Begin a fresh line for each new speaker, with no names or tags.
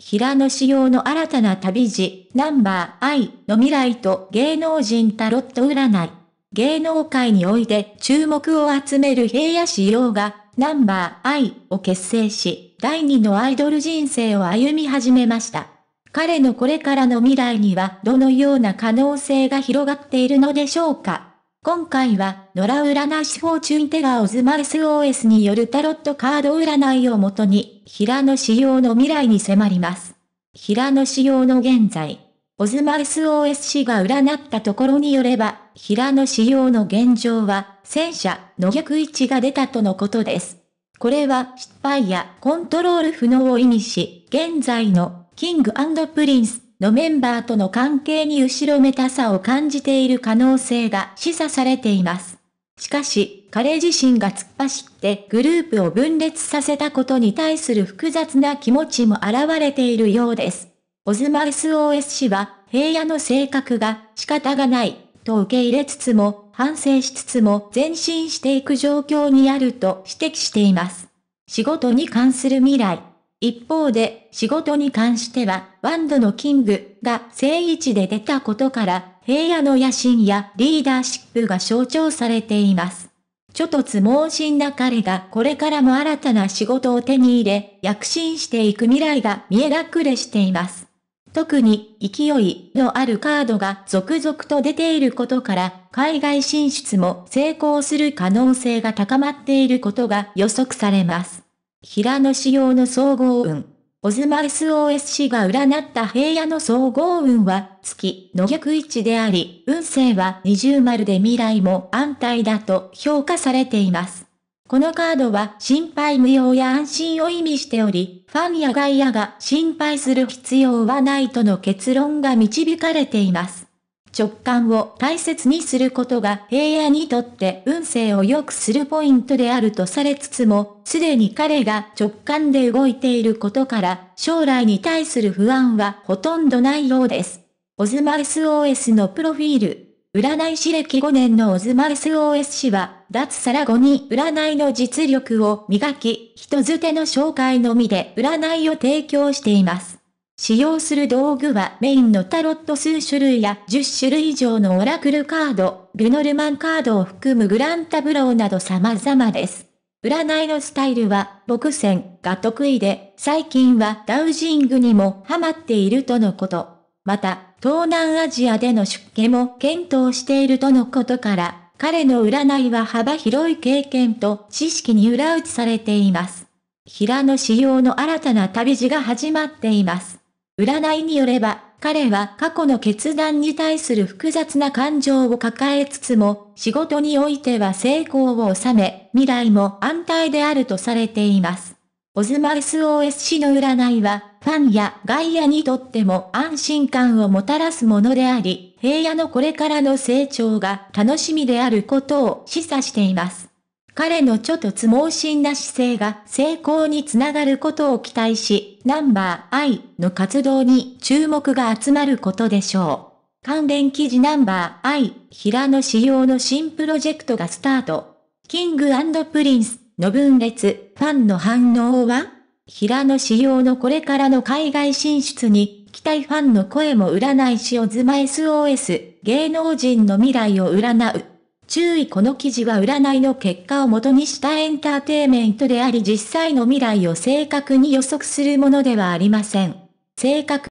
平野仕様の新たな旅路、ナンバー I の未来と芸能人タロット占い。芸能界において注目を集める平野仕様が、ナンバー I を結成し、第2のアイドル人生を歩み始めました。彼のこれからの未来にはどのような可能性が広がっているのでしょうか今回は、野良占い師フォーチュンテラーオズマ SOS によるタロットカード占いをもとに、平野仕様の未来に迫ります。平野仕様の現在。オズマ SOS 氏が占ったところによれば、平野仕様の現状は、戦車の逆位置が出たとのことです。これは失敗やコントロール不能を意味し、現在のキングプリンスのメンバーとの関係に後ろめたさを感じている可能性が示唆されています。しかし、彼自身が突っ走ってグループを分裂させたことに対する複雑な気持ちも現れているようです。オズマ SOS 氏は、平野の性格が仕方がない、と受け入れつつも、反省しつつも前進していく状況にあると指摘しています。仕事に関する未来、一方で、仕事に関しては、ワンドのキングが正位置で出たことから、平野の野心やリーダーシップが象徴されています。ちょっとつ盲信な彼がこれからも新たな仕事を手に入れ、躍進していく未来が見え隠れしています。特に勢いのあるカードが続々と出ていることから、海外進出も成功する可能性が高まっていることが予測されます。平野仕様の総合運。オズマ SOSC が占った平野の総合運は、月の逆位置であり、運勢は二重丸で未来も安泰だと評価されています。このカードは心配無用や安心を意味しており、ファンや外野が心配する必要はないとの結論が導かれています。直感を大切にすることが平野にとって運勢を良くするポイントであるとされつつも、すでに彼が直感で動いていることから、将来に対する不安はほとんどないようです。オズマ SOS のプロフィール。占い師歴5年のオズマ SOS 氏は、脱サラ後に占いの実力を磨き、人づての紹介のみで占いを提供しています。使用する道具はメインのタロット数種類や10種類以上のオラクルカード、ルノルマンカードを含むグランタブローなど様々です。占いのスタイルは、牧戦が得意で、最近はダウジングにもハマっているとのこと。また、東南アジアでの出家も検討しているとのことから、彼の占いは幅広い経験と知識に裏打ちされています。平野仕様の新たな旅路が始まっています。占いによれば、彼は過去の決断に対する複雑な感情を抱えつつも、仕事においては成功を収め、未来も安泰であるとされています。オズマ s o s 氏の占いは、ファンや外野にとっても安心感をもたらすものであり、平野のこれからの成長が楽しみであることを示唆しています。彼のちょっとつ盲信な姿勢が成功につながることを期待し、ナンバーイの活動に注目が集まることでしょう。関連記事ナンバー I、平野仕様の新プロジェクトがスタート。キングプリンスの分裂、ファンの反応は平野仕様のこれからの海外進出に、期待ファンの声も占い師をズマ SOS、芸能人の未来を占う。注意この記事は占いの結果を元にしたエンターテイメントであり実際の未来を正確に予測するものではありません。正確